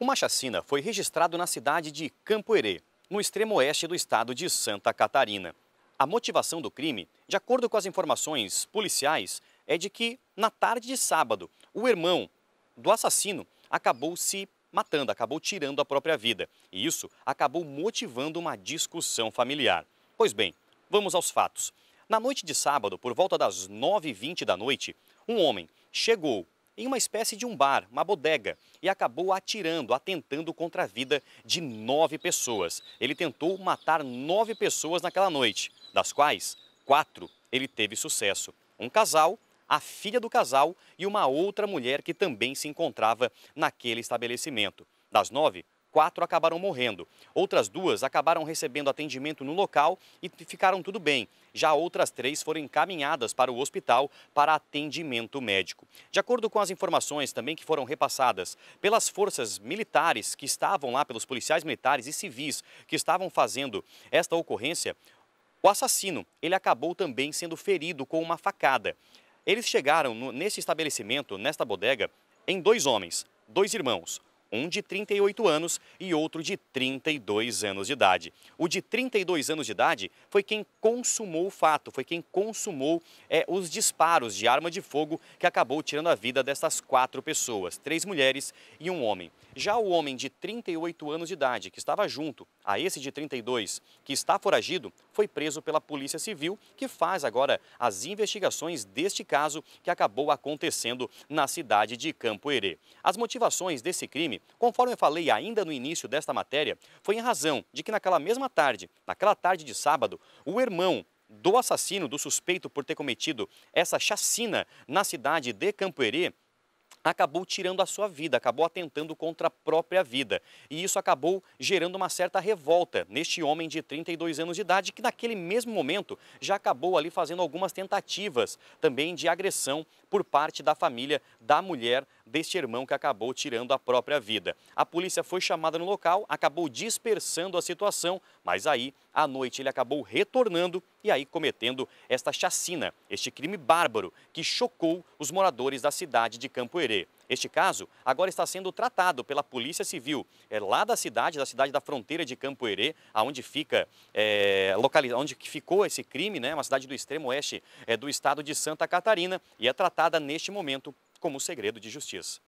Uma chacina foi registrado na cidade de Campo Herê, no extremo oeste do estado de Santa Catarina. A motivação do crime, de acordo com as informações policiais, é de que, na tarde de sábado, o irmão do assassino acabou se matando, acabou tirando a própria vida. E isso acabou motivando uma discussão familiar. Pois bem, vamos aos fatos. Na noite de sábado, por volta das 9h20 da noite, um homem chegou em uma espécie de um bar, uma bodega, e acabou atirando, atentando contra a vida de nove pessoas. Ele tentou matar nove pessoas naquela noite, das quais quatro ele teve sucesso. Um casal, a filha do casal e uma outra mulher que também se encontrava naquele estabelecimento. Das nove, quatro acabaram morrendo. Outras duas acabaram recebendo atendimento no local e ficaram tudo bem. Já outras três foram encaminhadas para o hospital para atendimento médico. De acordo com as informações também que foram repassadas pelas forças militares que estavam lá, pelos policiais militares e civis que estavam fazendo esta ocorrência, o assassino, ele acabou também sendo ferido com uma facada. Eles chegaram no, nesse estabelecimento, nesta bodega, em dois homens, dois irmãos um de 38 anos e outro de 32 anos de idade. O de 32 anos de idade foi quem consumou o fato, foi quem consumou é, os disparos de arma de fogo que acabou tirando a vida destas quatro pessoas, três mulheres e um homem. Já o homem de 38 anos de idade, que estava junto a esse de 32, que está foragido, foi preso pela Polícia Civil, que faz agora as investigações deste caso que acabou acontecendo na cidade de Campo Herê. As motivações desse crime Conforme eu falei ainda no início desta matéria, foi em razão de que naquela mesma tarde, naquela tarde de sábado, o irmão do assassino, do suspeito por ter cometido essa chacina na cidade de Campoerê, acabou tirando a sua vida, acabou atentando contra a própria vida. E isso acabou gerando uma certa revolta neste homem de 32 anos de idade, que naquele mesmo momento já acabou ali fazendo algumas tentativas também de agressão por parte da família da mulher deste irmão que acabou tirando a própria vida. A polícia foi chamada no local, acabou dispersando a situação, mas aí, à noite, ele acabou retornando e aí cometendo esta chacina, este crime bárbaro que chocou os moradores da cidade de Campo Herê. Este caso agora está sendo tratado pela Polícia Civil é, lá da cidade, da cidade da fronteira de Campo Herê, onde, fica, é, localiza, onde ficou esse crime, né, uma cidade do extremo oeste é, do estado de Santa Catarina, e é tratada neste momento como segredo de justiça.